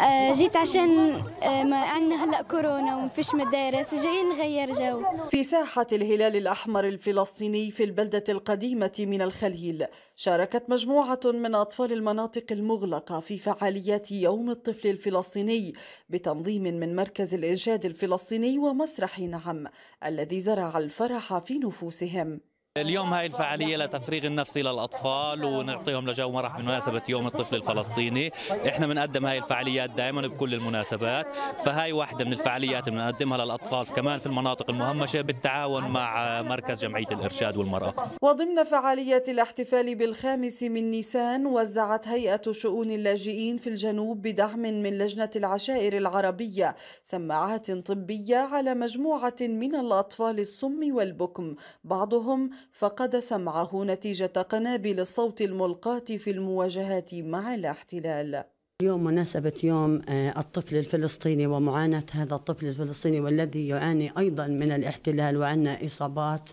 آه، جيت عشان آه، ما عندنا هلا كورونا وما فيش مدارس جايين نغير جو في ساحة الهلال الأحمر الفلسطيني في البلدة القديمة من الخليل شاركت مجموعة من أطفال المناطق المغلقة في فعاليات يوم الطفل الفلسطيني بتنظيم من مركز الإنشاد الفلسطيني ومسرح نعم الذي زرع الفرح في نفوسهم اليوم هاي الفعالية لتفريغ النفسي للأطفال ونعطيهم لجو مرح بمناسبة يوم الطفل الفلسطيني إحنا بنقدم هاي الفعاليات دائما بكل المناسبات فهاي واحدة من الفعاليات اللي بنقدمها للأطفال كمان في المناطق المهمشة بالتعاون مع مركز جمعية الإرشاد والمرأة وضمن فعاليات الاحتفال بالخامس من نيسان وزعت هيئة شؤون اللاجئين في الجنوب بدعم من لجنة العشائر العربية سماعات طبية على مجموعة من الأطفال الصم والبكم بعضهم فقد سمعه نتيجة قنابل الصوت الملقاة في المواجهات مع الاحتلال اليوم مناسبة يوم آه، الطفل الفلسطيني ومعاناة هذا الطفل الفلسطيني والذي يعاني أيضا من الاحتلال وعندنا إصابات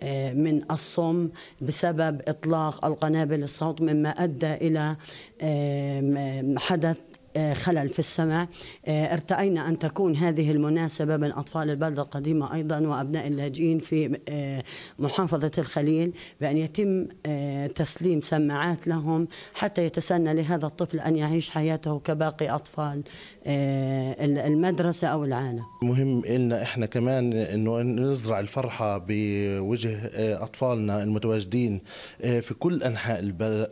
آه، من الصم بسبب إطلاق القنابل الصوت مما أدى إلى آه، حدث آه، خلل في السمع آه، ارتأينا أن تكون هذه المناسبة من أطفال البلدة القديمة أيضا وأبناء اللاجئين في آه، محافظة الخليل بأن يتم تسليم سماعات لهم حتى يتسنى لهذا الطفل أن يعيش حياته كباقي أطفال المدرسة أو العالم مهم إلنا إحنا كمان أنه نزرع الفرحة بوجه أطفالنا المتواجدين في كل أنحاء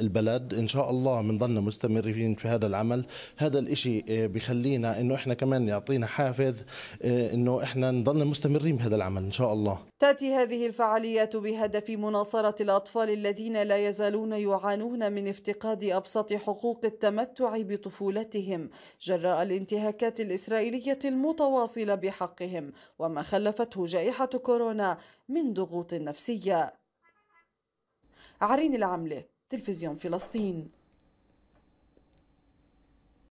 البلد إن شاء الله بنضلنا مستمرين في هذا العمل هذا هذا الإشي آه، بخلينا إنه إحنا كمان يعطينا حافز آه، إنه إحنا نضلنا مستمرين بهذا العمل إن شاء الله تأتي هذه الفعاليات بهدف مناصرة الأطفال الذين لا يزالون يعانون من افتقاد أبسط حقوق التمتع بطفولتهم جراء الانتهاكات الإسرائيلية المتواصلة بحقهم وما خلفته جائحة كورونا من ضغوط نفسية عرين العملة تلفزيون فلسطين